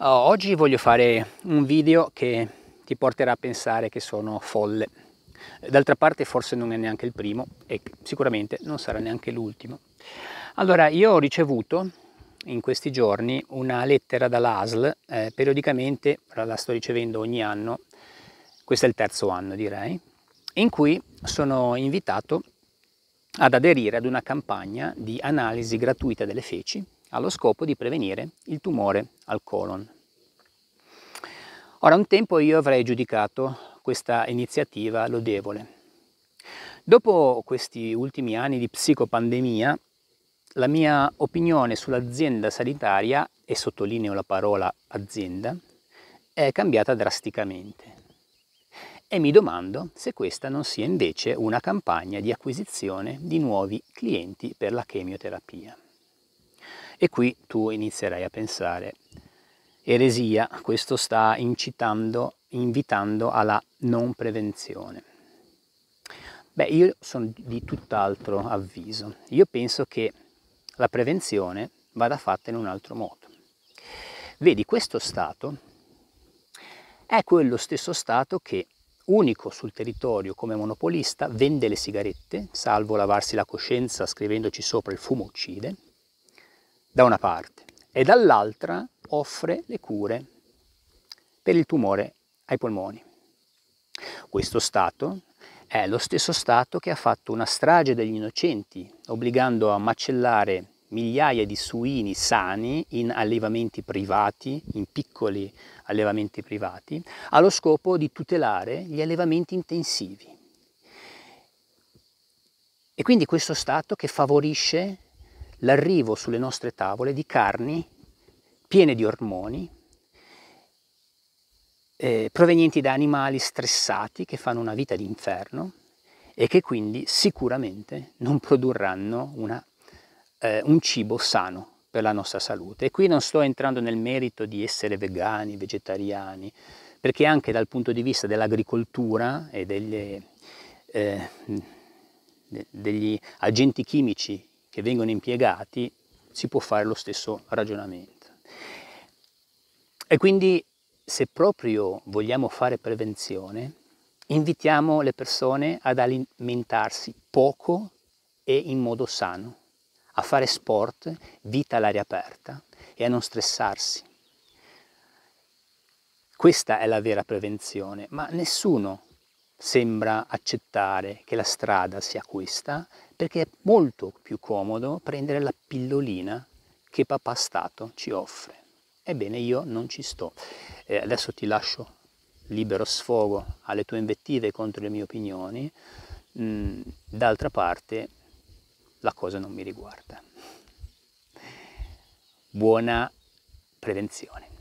Oh, oggi voglio fare un video che ti porterà a pensare che sono folle. D'altra parte forse non è neanche il primo e sicuramente non sarà neanche l'ultimo. Allora, io ho ricevuto in questi giorni una lettera dall'ASL, eh, periodicamente la sto ricevendo ogni anno, questo è il terzo anno direi, in cui sono invitato ad aderire ad una campagna di analisi gratuita delle feci allo scopo di prevenire il tumore al colon. Ora, un tempo io avrei giudicato questa iniziativa lodevole. Dopo questi ultimi anni di psicopandemia, la mia opinione sull'azienda sanitaria, e sottolineo la parola azienda, è cambiata drasticamente. E mi domando se questa non sia invece una campagna di acquisizione di nuovi clienti per la chemioterapia. E qui tu inizierai a pensare, eresia, questo sta incitando, invitando alla non prevenzione. Beh, io sono di tutt'altro avviso. Io penso che la prevenzione vada fatta in un altro modo. Vedi, questo Stato è quello stesso Stato che, unico sul territorio come monopolista, vende le sigarette, salvo lavarsi la coscienza scrivendoci sopra il fumo uccide, da una parte e dall'altra offre le cure per il tumore ai polmoni. Questo Stato è lo stesso Stato che ha fatto una strage degli innocenti, obbligando a macellare migliaia di suini sani in allevamenti privati, in piccoli allevamenti privati, allo scopo di tutelare gli allevamenti intensivi. E quindi questo Stato che favorisce l'arrivo sulle nostre tavole di carni piene di ormoni eh, provenienti da animali stressati che fanno una vita d'inferno e che quindi sicuramente non produrranno una, eh, un cibo sano per la nostra salute. E qui non sto entrando nel merito di essere vegani, vegetariani, perché anche dal punto di vista dell'agricoltura e delle, eh, degli agenti chimici che vengono impiegati si può fare lo stesso ragionamento. E quindi se proprio vogliamo fare prevenzione, invitiamo le persone ad alimentarsi poco e in modo sano, a fare sport, vita all'aria aperta e a non stressarsi. Questa è la vera prevenzione, ma nessuno sembra accettare che la strada sia questa, perché è molto più comodo prendere la pillolina che papà Stato ci offre. Ebbene, io non ci sto. Eh, adesso ti lascio libero sfogo alle tue invettive contro le mie opinioni, mm, d'altra parte la cosa non mi riguarda. Buona prevenzione.